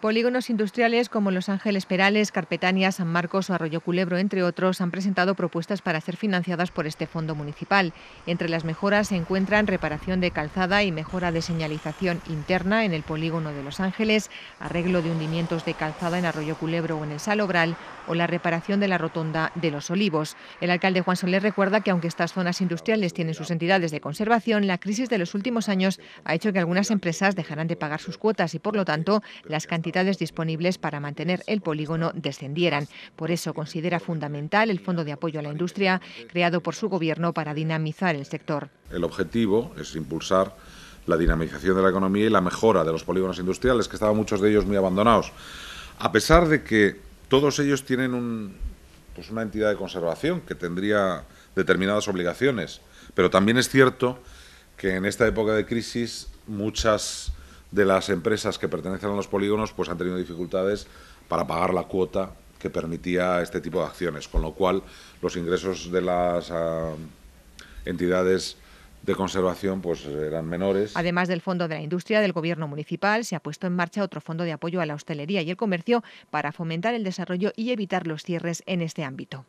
Polígonos industriales como Los Ángeles Perales, Carpetania, San Marcos o Arroyo Culebro, entre otros, han presentado propuestas para ser financiadas por este fondo municipal. Entre las mejoras se encuentran reparación de calzada y mejora de señalización interna en el polígono de Los Ángeles, arreglo de hundimientos de calzada en Arroyo Culebro o en el Salobral o la reparación de la rotonda de Los Olivos. El alcalde Juan Soler recuerda que aunque estas zonas industriales tienen sus entidades de conservación, la crisis de los últimos años ha hecho que algunas empresas dejarán de pagar sus cuotas y por lo tanto las cantidades disponibles para mantener el polígono descendieran. Por eso considera fundamental el Fondo de Apoyo a la Industria creado por su Gobierno para dinamizar el sector. El objetivo es impulsar la dinamización de la economía y la mejora de los polígonos industriales, que estaban muchos de ellos muy abandonados. A pesar de que todos ellos tienen un, pues una entidad de conservación que tendría determinadas obligaciones, pero también es cierto que en esta época de crisis muchas de las empresas que pertenecen a los polígonos pues han tenido dificultades para pagar la cuota que permitía este tipo de acciones, con lo cual los ingresos de las ah, entidades de conservación pues eran menores. Además del Fondo de la Industria del Gobierno Municipal, se ha puesto en marcha otro fondo de apoyo a la hostelería y el comercio para fomentar el desarrollo y evitar los cierres en este ámbito.